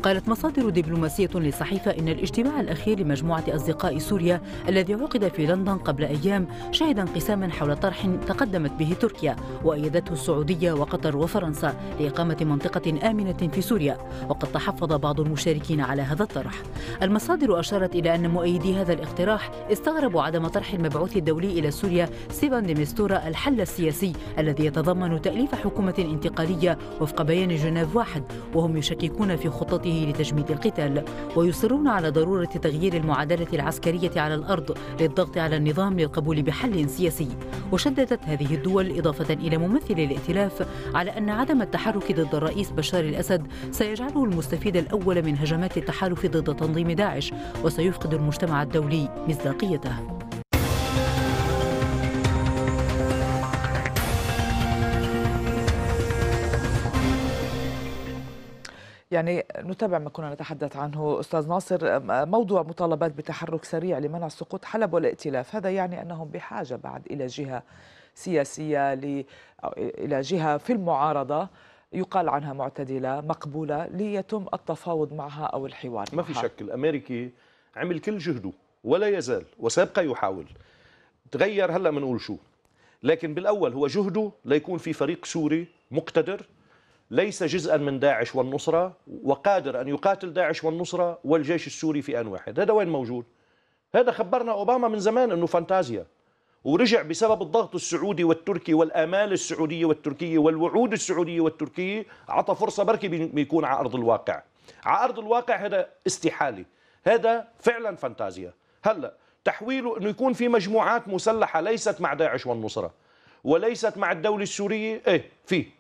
قالت مصادر دبلوماسية لصحيفة إن الاجتماع الأخير لمجموعة أصدقاء سوريا الذي عقد في لندن قبل أيام شهد انقساما حول طرح تقدمت به تركيا وأيدته السعودية وقطر وفرنسا لإقامة منطقة آمنة في سوريا وقد تحفظ بعض المشاركين على هذا الطرح المصادر أشارت إلى أن مؤيدي هذا الاقتراح استغربوا عدم طرح المبعوث الدولي إلى سوريا ستيفان ديمستورا الحل السياسي الذي يتضمن تأليف حكومة انتقالية وفق بيان جنيف واحد وهم يشككون في خطة وتحريكه لتجميد القتال ويصرون على ضرورة تغيير المعادلة العسكرية على الأرض للضغط على النظام للقبول بحل سياسي وشددت هذه الدول إضافة إلى ممثل الائتلاف على أن عدم التحرك ضد الرئيس بشار الأسد سيجعله المستفيد الأول من هجمات التحالف ضد تنظيم داعش وسيفقد المجتمع الدولي مصداقيته يعني نتابع ما كنا نتحدث عنه أستاذ ناصر موضوع مطالبات بتحرك سريع لمنع سقوط حلب والائتلاف هذا يعني أنهم بحاجة بعد إلى جهة سياسية ل... إلى جهة في المعارضة يقال عنها معتدلة مقبولة ليتم التفاوض معها أو الحوار ما معها. في شك الأمريكي عمل كل جهده ولا يزال وسابقى يحاول تغير هلا بنقول شو لكن بالاول هو جهده ليكون في فريق سوري مقتدر ليس جزءا من داعش والنصرة وقادر أن يقاتل داعش والنصرة والجيش السوري في آن واحد هذا وين موجود؟ هذا خبرنا أوباما من زمان أنه فانتازيا ورجع بسبب الضغط السعودي والتركي والآمال السعودية والتركية والوعود السعودية والتركية عطى فرصة بركي بيكون على أرض الواقع على أرض الواقع هذا استحالي هذا فعلا فانتازيا هلأ تحويله أنه يكون في مجموعات مسلحة ليست مع داعش والنصرة وليست مع الدولة السورية إيه فيه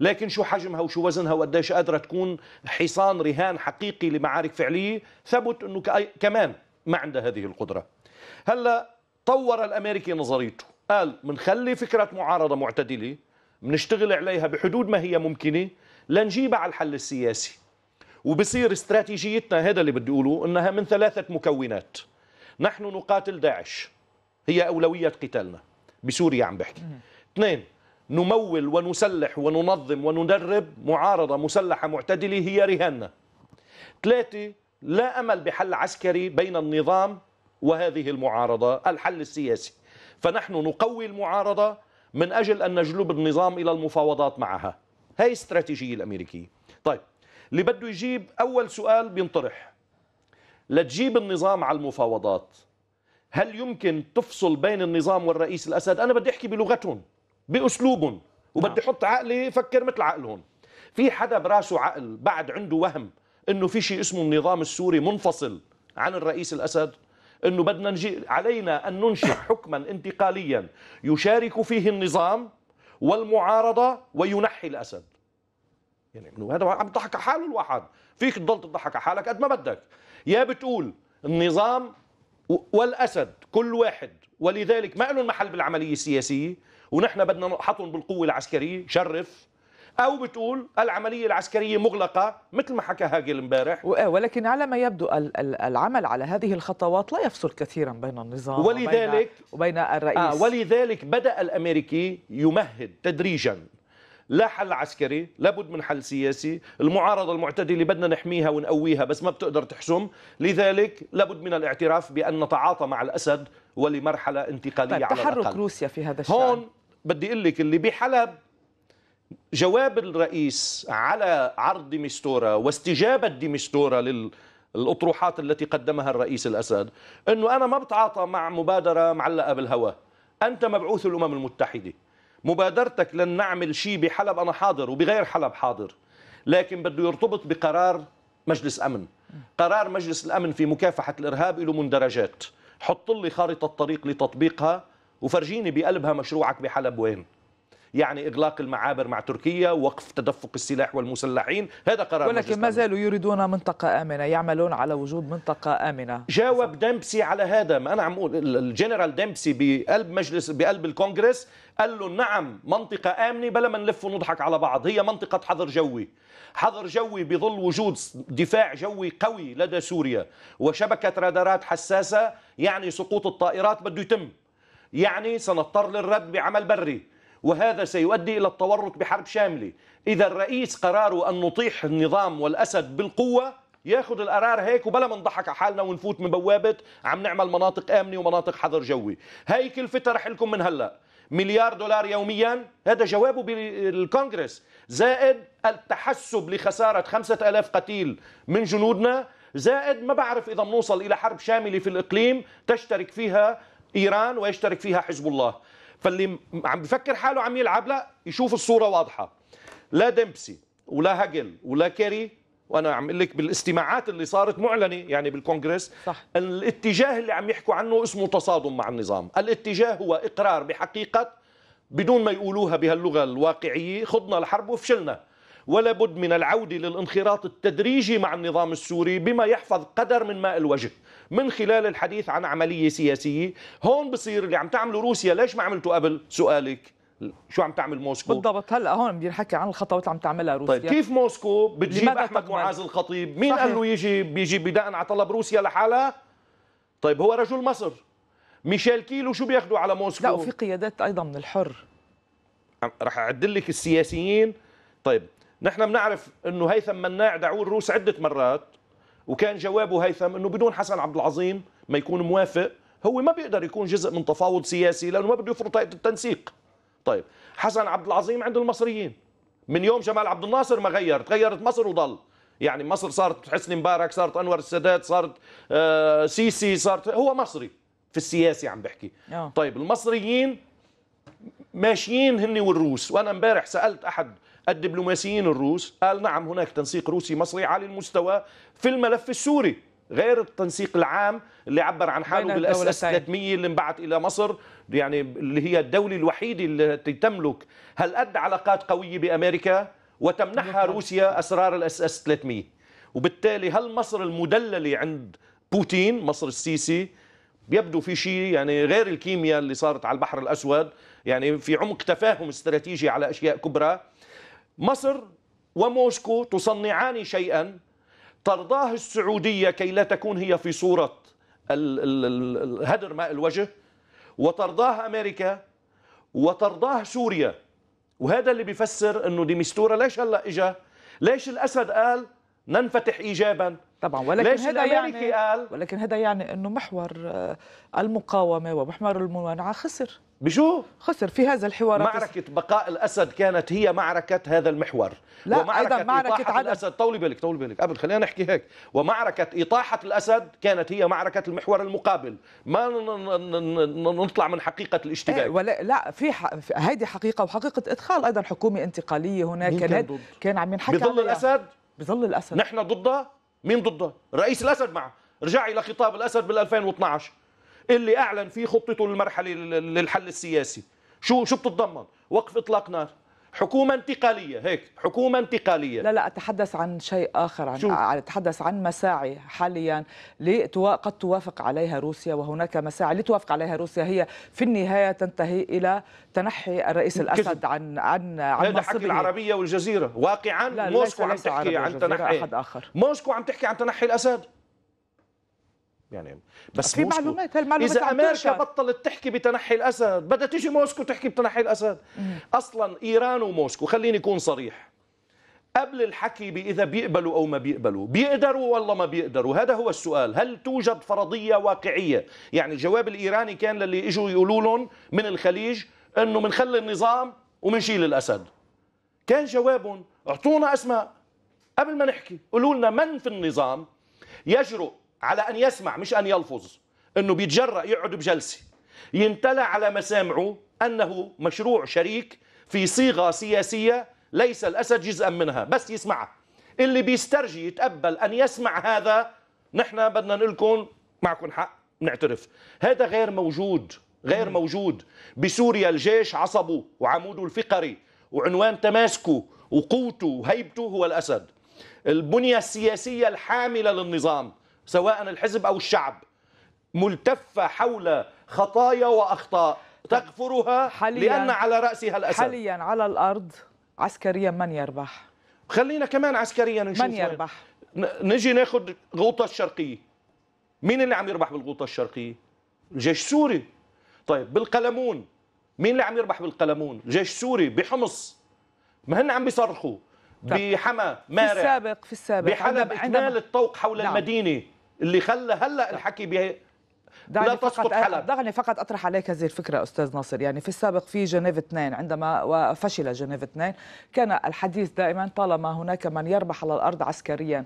لكن شو حجمها وشو وزنها وقديش قادره تكون حصان رهان حقيقي لمعارك فعليه ثبت انه كمان ما عندها هذه القدره هلا طور الامريكي نظريته قال بنخلي فكره معارضه معتدله بنشتغل عليها بحدود ما هي ممكنه لنجيبها على الحل السياسي وبصير استراتيجيتنا هذا اللي بدي اقوله انها من ثلاثه مكونات نحن نقاتل داعش هي اولويه قتالنا بسوريا عم بحكي اثنين نمول ونسلح وننظم وندرب معارضة مسلحة معتدلة هي رهاننا ثلاثة لا أمل بحل عسكري بين النظام وهذه المعارضة الحل السياسي فنحن نقوي المعارضة من أجل أن نجلب النظام إلى المفاوضات معها هاي استراتيجية الأمريكية طيب اللي بده يجيب أول سؤال بينطرح لتجيب النظام على المفاوضات هل يمكن تفصل بين النظام والرئيس الأسد أنا بدي أحكي بلغتهم باسلوبهم وبدي احط نعم. عقلي فكر مثل عقلهم في حدا براسه عقل بعد عنده وهم انه في شيء اسمه النظام السوري منفصل عن الرئيس الاسد انه بدنا نجي علينا ان ننشئ حكما انتقاليا يشارك فيه النظام والمعارضه وينحي الاسد يعني انه هذا عم تضحك على حاله الواحد فيك تضل تضحك على حالك قد ما بدك يا بتقول النظام والاسد كل واحد ولذلك ما لهم محل بالعمليه السياسيه ونحن بدنا نحطهم بالقوه العسكريه شرف او بتقول العمليه العسكريه مغلقه مثل ما حكى هاجل امبارح آه، ولكن على ما يبدو العمل على هذه الخطوات لا يفصل كثيرا بين النظام ولذلك وبين, وبين الرئيس آه ولذلك بدا الامريكي يمهد تدريجا لا حل عسكري لابد من حل سياسي المعارضة المعتدلة بدنا نحميها ونقويها بس ما بتقدر تحسم لذلك لابد من الاعتراف بأن نتعاطى مع الأسد ولمرحلة انتقالية طيب على تحرك الأقل. روسيا في هذا الشأن هون بدي أقول لك اللي بحلب جواب الرئيس على عرض ديمستورا واستجابة ديمستورا لل الاطروحات التي قدمها الرئيس الاسد انه انا ما بتعاطى مع مبادره معلقه بالهواء انت مبعوث الامم المتحده مبادرتك لن نعمل شيء بحلب أنا حاضر وبغير حلب حاضر لكن بده يرتبط بقرار مجلس أمن قرار مجلس الأمن في مكافحة الإرهاب له مندرجات حط لي خارطة الطريق لتطبيقها وفرجيني بقلبها مشروعك بحلب وين يعني إغلاق المعابر مع تركيا وقف تدفق السلاح والمسلحين هذا قرار ولكن ما زالوا يريدون منطقة آمنة يعملون على وجود منطقة آمنة جاوب ديمبسي على هذا ما أنا عم أقول الجنرال ديمبسي بقلب مجلس بقلب الكونغرس قال له نعم منطقة آمنة بلا ما نلف ونضحك على بعض هي منطقة حظر جوي حظر جوي بظل وجود دفاع جوي قوي لدى سوريا وشبكة رادارات حساسة يعني سقوط الطائرات بده يتم يعني سنضطر للرد بعمل بري وهذا سيؤدي إلى التورط بحرب شاملة إذا الرئيس قراره أن نطيح النظام والأسد بالقوة ياخذ القرار هيك وبلا ما نضحك على حالنا ونفوت من بوابه عم نعمل مناطق امنه ومناطق حظر جوي هاي كلفتها رح لكم من هلا مليار دولار يوميا هذا جوابه بالكونغرس زائد التحسب لخسارة 5000 قتيل من جنودنا زائد ما بعرف إذا بنوصل إلى حرب شاملة في الإقليم تشترك فيها إيران ويشترك فيها حزب الله فاللي عم بفكر حاله عم يلعب لا يشوف الصوره واضحه لا ديمبسي ولا هاجل ولا كيري وانا عم اقول لك بالاستماعات اللي صارت معلنه يعني بالكونغرس صح. الاتجاه اللي عم يحكوا عنه اسمه تصادم مع النظام الاتجاه هو اقرار بحقيقه بدون ما يقولوها بهاللغه الواقعيه خضنا الحرب وفشلنا ولا بد من العوده للانخراط التدريجي مع النظام السوري بما يحفظ قدر من ماء الوجه من خلال الحديث عن عمليه سياسيه هون بصير اللي عم تعمله روسيا ليش ما عملته قبل سؤالك شو عم تعمل موسكو بالضبط هلا هون بدي نحكي عن الخطوات اللي عم تعملها روسيا طيب كيف موسكو بتجيب احمد معاذ الخطيب مين صحيح. قال له يجي بيجي بناء على طلب روسيا لحالها طيب هو رجل مصر ميشيل كيلو شو بياخذوا على موسكو لا وفي قيادات ايضا من الحر رح اعد لك السياسيين طيب نحن بنعرف انه هيثم مناع دعوه الروس عده مرات وكان جوابه هيثم انه بدون حسن عبد العظيم ما يكون موافق هو ما بيقدر يكون جزء من تفاوض سياسي لانه ما بده يفرض هيئه التنسيق طيب حسن عبد العظيم عند المصريين من يوم جمال عبد الناصر ما غير تغيرت مصر وضل يعني مصر صارت حسني مبارك صارت انور السادات صارت آه، سيسي صارت هو مصري في السياسي عم بحكي آه. طيب المصريين ماشيين هني والروس وانا امبارح سالت احد الدبلوماسيين الروس قال نعم هناك تنسيق روسي مصري على المستوى في الملف السوري غير التنسيق العام اللي عبر عن حاله بالأساس اس 300 اللي انبعت الى مصر يعني اللي هي الدوله الوحيده التي تملك هل أدى علاقات قويه بامريكا وتمنحها نعم. روسيا اسرار الاس اس 300 وبالتالي هل مصر المدلله عند بوتين مصر السيسي يبدو في شيء يعني غير الكيمياء اللي صارت على البحر الاسود يعني في عمق تفاهم استراتيجي على أشياء كبرى مصر وموسكو تصنعان شيئا ترضاه السعودية كي لا تكون هي في صورة الهدر ماء الوجه وترضاه أمريكا وترضاه سوريا وهذا اللي بيفسر أنه ديمستورا ليش هلأ إجا ليش الأسد قال ننفتح إيجابا طبعا ولكن ليش هذا يعني قال ولكن هذا يعني انه محور آه، المقاومه ومحور الممانعه خسر بشو؟ خسر في هذا الحوار معركة بقاء الأسد كانت هي معركة هذا المحور لا ومعركة أيضا معركة إطاحة عدد. الأسد طولي بالك طولي بالك قبل خلينا نحكي هيك ومعركة إطاحة الأسد كانت هي معركة المحور المقابل ما نطلع من حقيقة الاشتباك ايه ولا لا في هذه هيدي حقيقة وحقيقة إدخال أيضا حكومة انتقالية هناك كان, كان, كان عم ينحكى بظل الأسد بظل الأسد نحن ضده مين ضده؟ رئيس الأسد معه رجعي لخطاب الأسد بال 2012 اللي اعلن فيه خطته المرحله للحل السياسي شو شو بتتضمن وقف اطلاق نار حكومة انتقالية هيك حكومة انتقالية لا لا أتحدث عن شيء آخر عن شو؟ أتحدث عن مساعي حاليا لتوا... قد توافق عليها روسيا وهناك مساعي لتوافق عليها روسيا هي في النهاية تنتهي إلى تنحي الرئيس الأسد كذب. عن عن عن هذا حكي العربية والجزيرة واقعا موسكو عم تحكي عن تنحي أحد آخر موسكو عم تحكي عن تنحي الأسد يعني بس في معلومات هالمعلومات اذا امريكا بطلت تحكي بتنحي الاسد بدها تيجي موسكو تحكي بتنحي الاسد مم. اصلا ايران وموسكو خليني اكون صريح قبل الحكي بإذا بيقبلوا أو ما بيقبلوا بيقدروا والله ما بيقدروا هذا هو السؤال هل توجد فرضية واقعية يعني الجواب الإيراني كان للي إجوا يقولوا لهم من الخليج أنه منخلي النظام ومنشيل الأسد كان جوابهم اعطونا أسماء قبل ما نحكي قولوا لنا من في النظام يجرؤ على أن يسمع مش أن يلفظ أنه بيتجرأ يقعد بجلسة ينتلى على مسامعه أنه مشروع شريك في صيغة سياسية ليس الأسد جزءا منها بس يسمعها اللي بيسترجي يتقبل أن يسمع هذا نحن بدنا نقول لكم معكم حق نعترف هذا غير موجود غير موجود بسوريا الجيش عصبه وعموده الفقري وعنوان تماسكه وقوته وهيبته هو الأسد البنية السياسية الحاملة للنظام سواء الحزب أو الشعب ملتفة حول خطايا وأخطاء تغفرها لأن على رأسها الأسد حاليا على الأرض عسكريا من يربح خلينا كمان عسكريا نشوف من يربح نجي ناخذ غوطة الشرقية مين اللي عم يربح بالغوطة الشرقية الجيش السوري طيب بالقلمون مين اللي عم يربح بالقلمون الجيش السوري بحمص ما هن عم بيصرخوا طيب. بحما مارع في السابق في السابق بحلب إكمال الطوق حول نعم. المدينة اللي خلى هلا الحكي به دعني فقط حلب. دعني فقط اطرح عليك هذه الفكره استاذ ناصر يعني في السابق في جنيف 2 عندما فشل جنيف 2 كان الحديث دائما طالما هناك من يربح على الارض عسكريا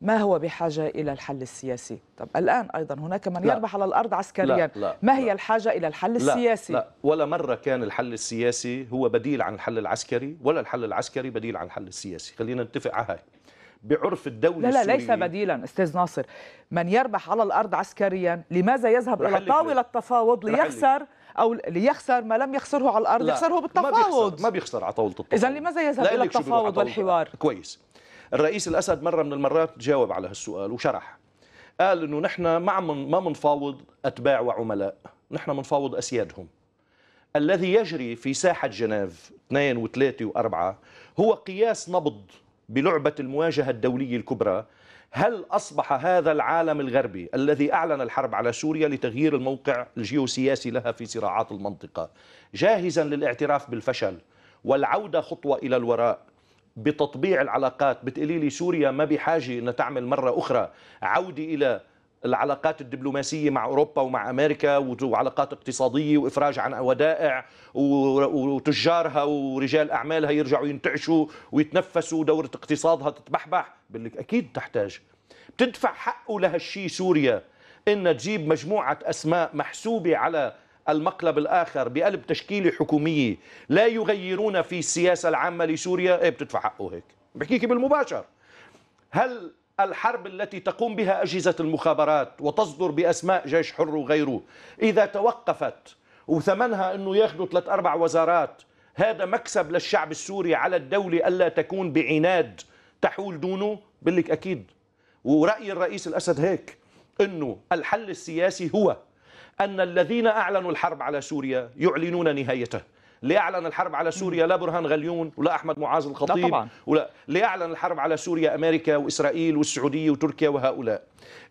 ما هو بحاجة إلى الحل السياسي طب الآن أيضا هناك من لا. يربح على الأرض عسكريا لا. لا. ما هي لا. الحاجة إلى الحل لا. السياسي لا. ولا مرة كان الحل السياسي هو بديل عن الحل العسكري ولا الحل العسكري بديل عن الحل السياسي خلينا نتفق على هاي بعرف الدولي لا لا السوري. ليس بديلا استاذ ناصر من يربح على الارض عسكريا لماذا يذهب الى طاوله التفاوض ليخسر او ليخسر ما لم يخسره على الارض يخسره بالتفاوض ما بيخسر, ما بيخسر على طاوله التفاوض اذا لماذا يذهب الى التفاوض والحوار كويس الرئيس الاسد مره من المرات جاوب على هالسؤال وشرح قال انه نحن ما عم ما بنفاوض اتباع وعملاء نحن بنفاوض اسيادهم الذي يجري في ساحه جنيف 2 و3 و4 هو قياس نبض بلعبة المواجهة الدولية الكبرى هل أصبح هذا العالم الغربي الذي أعلن الحرب على سوريا لتغيير الموقع الجيوسياسي لها في صراعات المنطقة جاهزا للاعتراف بالفشل والعودة خطوة إلى الوراء بتطبيع العلاقات بتقلي لي سوريا ما بحاجة أن تعمل مرة أخرى عودة إلى العلاقات الدبلوماسيه مع اوروبا ومع امريكا وعلاقات اقتصاديه وافراج عن ودائع وتجارها ورجال اعمالها يرجعوا ينتعشوا ويتنفسوا دوره اقتصادها تتبحبح بقول لك اكيد تحتاج بتدفع حقه لهالشيء سوريا ان تجيب مجموعه اسماء محسوبه على المقلب الاخر بقلب تشكيله حكوميه لا يغيرون في السياسه العامه لسوريا ايه بتدفع حقه هيك بحكيكي بالمباشر هل الحرب التي تقوم بها أجهزة المخابرات وتصدر بأسماء جيش حر وغيره إذا توقفت وثمنها أنه ياخذوا ثلاث أربع وزارات هذا مكسب للشعب السوري على الدولة ألا تكون بعناد تحول دونه بلك أكيد ورأي الرئيس الأسد هيك أنه الحل السياسي هو أن الذين أعلنوا الحرب على سوريا يعلنون نهايته ليعلن الحرب على سوريا لا برهان غليون ولا احمد معاذ الخطيب طبعا. ولا ليعلن الحرب على سوريا امريكا واسرائيل والسعوديه وتركيا وهؤلاء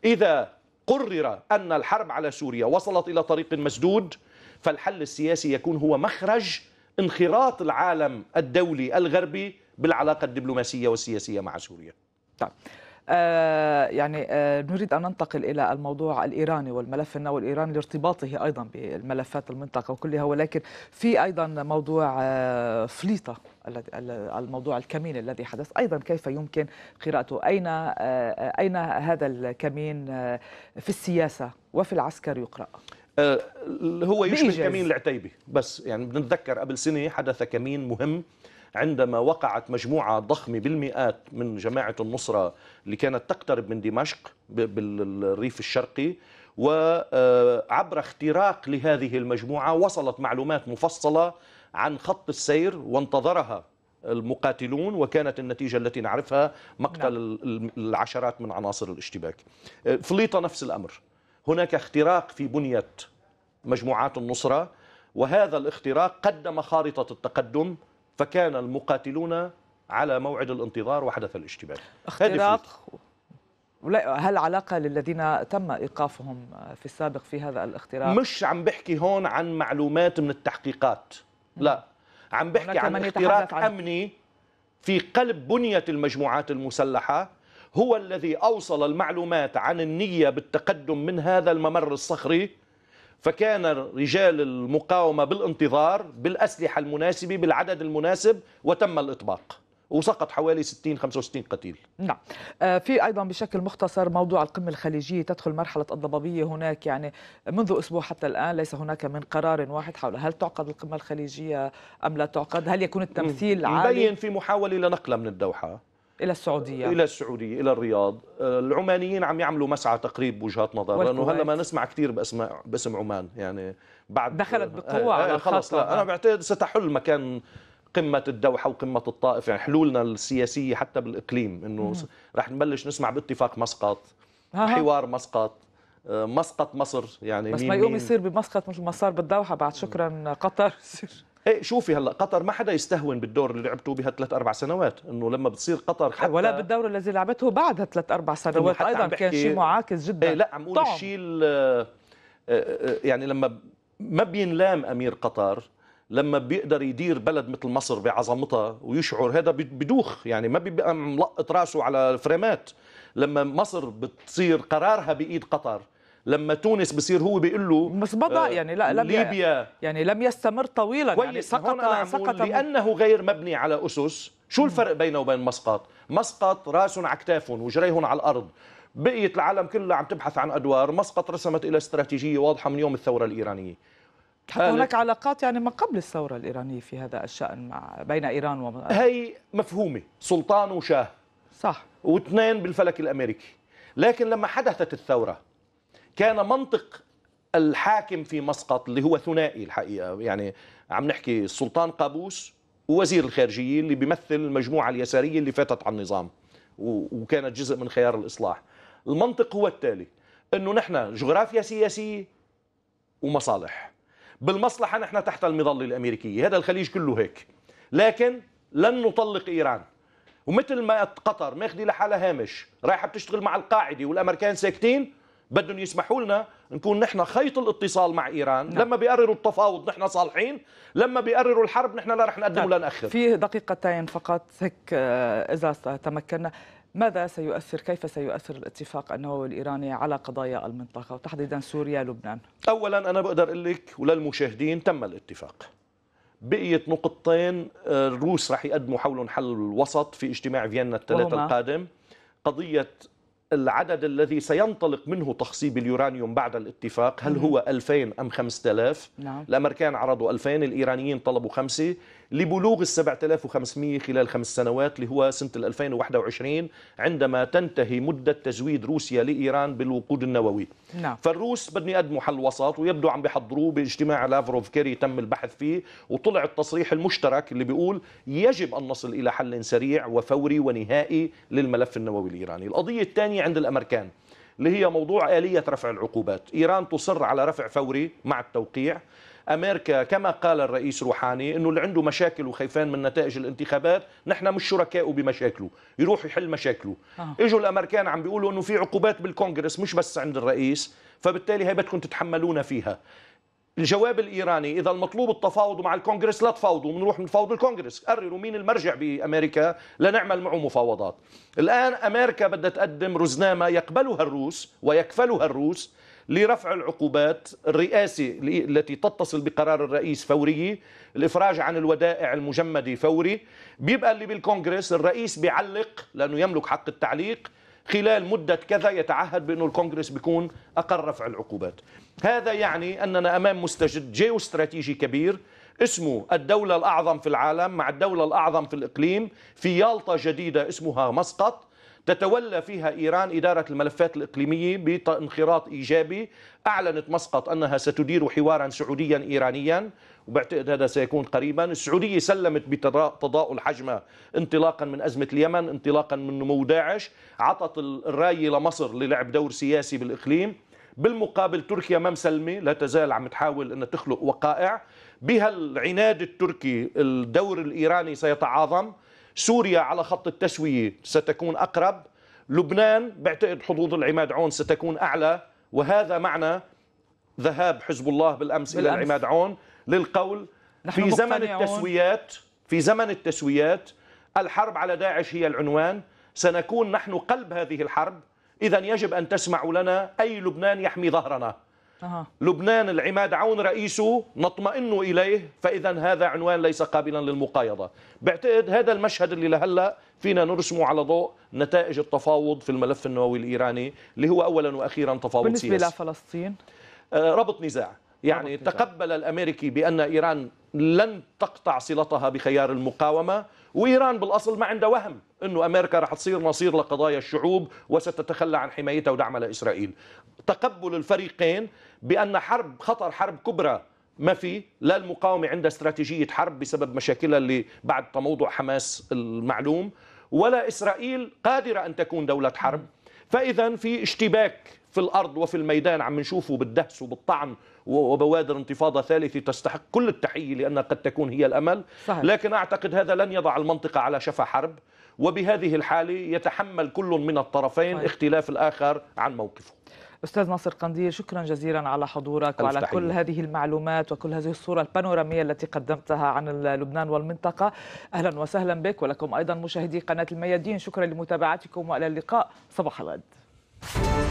اذا قرر ان الحرب على سوريا وصلت الى طريق مسدود فالحل السياسي يكون هو مخرج انخراط العالم الدولي الغربي بالعلاقه الدبلوماسيه والسياسيه مع سوريا. طيب. آه، يعني آه، نريد أن ننتقل إلى الموضوع الإيراني والملف النووي الإيراني لارتباطه أيضا بالملفات المنطقة وكلها ولكن في أيضا موضوع آه، فليطة الموضوع الكمين الذي حدث أيضا كيف يمكن قراءته أين أين هذا الكمين في السياسة وفي العسكر يقرأ هو يشبه كمين العتيبي بس يعني بنتذكر قبل سنة حدث كمين مهم عندما وقعت مجموعة ضخمة بالمئات من جماعة النصرة اللي كانت تقترب من دمشق بالريف الشرقي وعبر اختراق لهذه المجموعة وصلت معلومات مفصلة عن خط السير وانتظرها المقاتلون وكانت النتيجة التي نعرفها مقتل نعم. العشرات من عناصر الاشتباك فليطة نفس الأمر هناك اختراق في بنية مجموعات النصرة وهذا الاختراق قدم خارطة التقدم فكان المقاتلون على موعد الانتظار وحدث الاشتباك اختراق لا هل علاقة للذين تم إيقافهم في السابق في هذا الاختراق؟ مش عم بحكي هون عن معلومات من التحقيقات لا عم بحكي عن اختراق عن... أمني في قلب بنية المجموعات المسلحة هو الذي أوصل المعلومات عن النية بالتقدم من هذا الممر الصخري فكان رجال المقاومة بالانتظار بالأسلحة المناسبة بالعدد المناسب وتم الإطباق وسقط حوالي 60 65 قتيل نعم آه، في ايضا بشكل مختصر موضوع القمه الخليجيه تدخل مرحله الضبابيه هناك يعني منذ اسبوع حتى الان ليس هناك من قرار واحد حول هل تعقد القمه الخليجيه ام لا تعقد هل يكون التمثيل عالي مبين في محاوله لنقله من الدوحه الى السعوديه الى السعوديه الى الرياض آه، العمانيين عم يعملوا مسعى تقريب وجهات نظر لانه هلا ما نسمع كثير باسماء باسم عمان يعني بعد دخلت بقوه آه، آه، على خلص لا انا بعتقد ستحل مكان قمة الدوحة وقمة الطائف يعني حلولنا السياسية حتى بالإقليم إنه رح نبلش نسمع باتفاق مسقط حوار مسقط مسقط مصر يعني بس ما يقوم يصير بمسقط مثل ما صار بالدوحة بعد شكرا قطر ايه شوفي هلا قطر ما حدا يستهون بالدور اللي لعبته بهالثلاث اربع سنوات انه لما بتصير قطر حتى ولا بالدور الذي لعبته بعد ثلاث اربع سنوات ايضا كان شيء معاكس جدا ايه لا عم اقول الشيء آه، آه، آه، يعني لما ما بينلام امير قطر لما بيقدر يدير بلد مثل مصر بعظمتها ويشعر هذا بدوخ يعني ما بيبقى ملقط راسه على فريمات لما مصر بتصير قرارها بايد قطر لما تونس بصير هو بيقول له بس آه يعني لا لم ليبيا يعني لم يستمر طويلا يعني سقط أنا سقط لأنه غير مبني على أسس شو الفرق بينه وبين مسقط مسقط راسهم على اكتاف وجريهم على الأرض بقيت العالم كلها عم تبحث عن أدوار مسقط رسمت إلى استراتيجية واضحة من يوم الثورة الإيرانية هناك علاقات يعني ما قبل الثورة الإيرانية في هذا الشأن مع بين إيران و هي مفهومة سلطان وشاه صح واثنين بالفلك الأمريكي لكن لما حدثت الثورة كان منطق الحاكم في مسقط اللي هو ثنائي الحقيقه يعني عم نحكي السلطان قابوس ووزير الخارجيه اللي بيمثل المجموعه اليساريه اللي فاتت على النظام وكانت جزء من خيار الاصلاح المنطق هو التالي انه نحن جغرافيا سياسيه ومصالح بالمصلحه نحن تحت المظله الامريكيه هذا الخليج كله هيك لكن لن نطلق ايران ومثل ما قطر ماخذه لحالها هامش رايحه بتشتغل مع القاعده والامريكان ساكتين بدهم يسمحوا لنا نكون نحن خيط الاتصال مع ايران نعم. لما بيقرروا التفاوض نحن صالحين لما بيقرروا الحرب نحن لا رح نقدم ولا نعم. ناخر في دقيقتين فقط هيك آه، اذا تمكنا ماذا سيؤثر كيف سيؤثر الاتفاق النووي الإيراني على قضايا المنطقة وتحديدا سوريا لبنان أولا أنا بقدر أقول لك وللمشاهدين تم الاتفاق بقيت نقطتين آه، الروس رح يقدموا حولهم حل وسط في اجتماع فيينا الثلاثة القادم قضية العدد الذي سينطلق منه تخصيب اليورانيوم بعد الاتفاق هل هو 2000 أم 5000 نعم. الأمريكان عرضوا 2000 الإيرانيين طلبوا 5 لبلوغ ال 7500 خلال خمس سنوات اللي هو سنة 2021 عندما تنتهي مدة تزويد روسيا لإيران بالوقود النووي نعم. فالروس بدهم يقدموا حل وسط ويبدو عم بيحضروه باجتماع لافروف كيري تم البحث فيه وطلع التصريح المشترك اللي بيقول يجب أن نصل إلى حل سريع وفوري ونهائي للملف النووي الإيراني القضية الثانية عند الأمريكان اللي هي موضوع آلية رفع العقوبات إيران تصر على رفع فوري مع التوقيع امريكا كما قال الرئيس روحاني انه اللي عنده مشاكل وخيفان من نتائج الانتخابات نحن مش شركائه بمشاكله يروح يحل مشاكله آه. اجوا الامريكان عم بيقولوا انه في عقوبات بالكونغرس مش بس عند الرئيس فبالتالي هي بدكم تتحملونا فيها الجواب الايراني اذا المطلوب التفاوض مع الكونغرس لا تفاوضوا بنروح نفاوض الكونغرس قرروا مين المرجع بامريكا لنعمل معه مفاوضات الان امريكا بدها تقدم رزنامه يقبلها الروس ويكفلها الروس لرفع العقوبات الرئاسي التي تتصل بقرار الرئيس فوري الافراج عن الودائع المجمده فوري بيبقى اللي بالكونغرس الرئيس بيعلق لانه يملك حق التعليق خلال مدة كذا يتعهد بأنه الكونغرس بيكون أقر رفع العقوبات هذا يعني أننا أمام مستجد جيو استراتيجي كبير اسمه الدولة الأعظم في العالم مع الدولة الأعظم في الإقليم في يالطا جديدة اسمها مسقط تتولى فيها إيران إدارة الملفات الإقليمية بانخراط إيجابي أعلنت مسقط أنها ستدير حوارا سعوديا إيرانيا وبعتقد هذا سيكون قريبا السعودية سلمت بتضاؤل حجمها انطلاقا من أزمة اليمن انطلاقا من نمو داعش عطت الراية لمصر للعب دور سياسي بالإقليم بالمقابل تركيا ما مسلمة لا تزال عم تحاول أن تخلق وقائع بها العناد التركي الدور الإيراني سيتعاظم سوريا على خط التسوية ستكون أقرب لبنان بعتقد حظوظ العماد عون ستكون أعلى وهذا معنى ذهاب حزب الله بالأمس, بالأمس. إلى العماد عون للقول في زمن التسويات في زمن التسويات الحرب على داعش هي العنوان سنكون نحن قلب هذه الحرب إذا يجب أن تسمعوا لنا أي لبنان يحمي ظهرنا أه. لبنان العماد عون رئيسه نطمئن إليه فإذا هذا عنوان ليس قابلا للمقايضة بعتقد هذا المشهد اللي لهلأ فينا نرسمه على ضوء نتائج التفاوض في الملف النووي الإيراني اللي هو أولا وأخيرا تفاوض بالنسبة سياسي بالنسبة لفلسطين آه، ربط نزاع يعني تقبل الأمريكي بأن إيران لن تقطع صلتها بخيار المقاومة وإيران بالأصل ما عندها وهم أنه أمريكا رح تصير مصير لقضايا الشعوب وستتخلى عن حمايتها ودعمها لإسرائيل تقبل الفريقين بأن حرب خطر حرب كبرى ما في لا المقاومة عندها استراتيجية حرب بسبب مشاكلها اللي بعد تموضع حماس المعلوم ولا إسرائيل قادرة أن تكون دولة حرب فإذا في اشتباك في الارض وفي الميدان عم نشوفه بالدهس وبالطعن وبوادر انتفاضه ثالثه تستحق كل التحيه لانها قد تكون هي الامل صحيح. لكن اعتقد هذا لن يضع المنطقه على شفا حرب وبهذه الحاله يتحمل كل من الطرفين صحيح. اختلاف الاخر عن موقفه استاذ ناصر قنديل شكرا جزيلا على حضورك وعلى تحية. كل هذه المعلومات وكل هذه الصوره البانوراميه التي قدمتها عن لبنان والمنطقه اهلا وسهلا بك ولكم ايضا مشاهدي قناه الميادين شكرا لمتابعتكم والى اللقاء صباح الغد